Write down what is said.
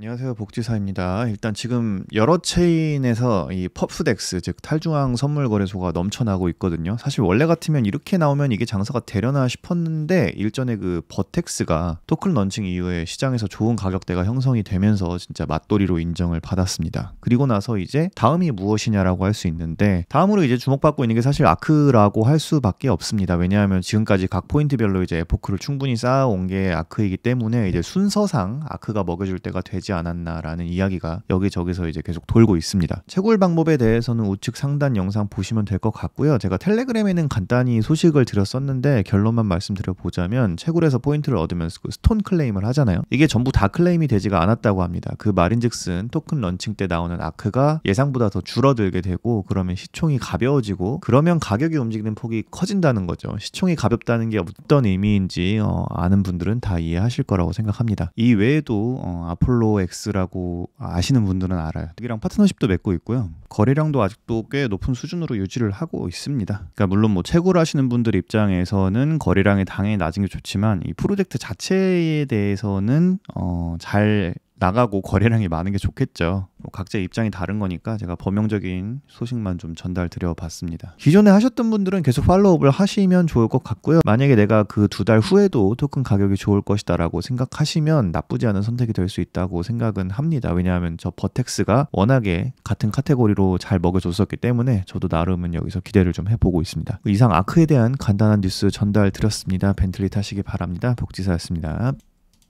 안녕하세요. 복지사입니다. 일단 지금 여러 체인에서 이 펍스덱스 즉 탈중앙 선물 거래소가 넘쳐나고 있거든요. 사실 원래 같으면 이렇게 나오면 이게 장사가 되려나 싶었는데 일전에 그 버텍스가 토큰 런칭 이후에 시장에서 좋은 가격대가 형성이 되면서 진짜 맞돌이로 인정을 받았습니다. 그리고 나서 이제 다음이 무엇이냐라고 할 수 있는데 다음으로 이제 주목받고 있는 게 사실 아크라고 할 수밖에 없습니다. 왜냐하면 지금까지 각 포인트별로 이제 에포크를 충분히 쌓아온 게 아크이기 때문에 이제 순서상 아크가 먹여줄 때가 되지 되지 않았나라는 이야기가 여기저기서 이제 계속 돌고 있습니다. 채굴 방법에 대해서는 우측 상단 영상 보시면 될 것 같고요. 제가 텔레그램에는 간단히 소식을 드렸었는데 결론만 말씀드려 보자면 채굴에서 포인트를 얻으면 서 그 스톤 클레임을 하잖아요. 이게 전부 다 클레임이 되지가 않았다고 합니다. 그 말인즉슨 토큰 런칭 때 나오는 아크가 예상보다 더 줄어들게 되고 그러면 시총이 가벼워지고 그러면 가격이 움직이는 폭이 커진다는 거죠. 시총이 가볍다는 게 어떤 의미인지 어, 아는 분들은 다 이해하실 거라고 생각합니다. 이 외에도 어, 아폴로 OX라고 아시는 분들은 알아요. 이랑 파트너십도 맺고 있고요. 거래량도 아직도 꽤 높은 수준으로 유지를 하고 있습니다. 그러니까 물론 뭐 채굴 하시는 분들 입장에서는 거래량이 당연히 낮은 게 좋지만 이 프로젝트 자체에 대해서는 어, 잘 나가고 거래량이 많은 게 좋겠죠. 뭐 각자의 입장이 다른 거니까 제가 범용적인 소식만 좀 전달 드려봤습니다. 기존에 하셨던 분들은 계속 팔로우업을 하시면 좋을 것 같고요. 만약에 내가 그 두 달 후에도 토큰 가격이 좋을 것이다라고 생각하시면 나쁘지 않은 선택이 될 수 있다고 생각은 합니다. 왜냐하면 저 버텍스가 워낙에 같은 카테고리로 잘 먹여줬었기 때문에 저도 나름은 여기서 기대를 좀 해보고 있습니다. 그 이상 아크에 대한 간단한 뉴스 전달 드렸습니다. 벤틀리 타시기 바랍니다. 복지사였습니다.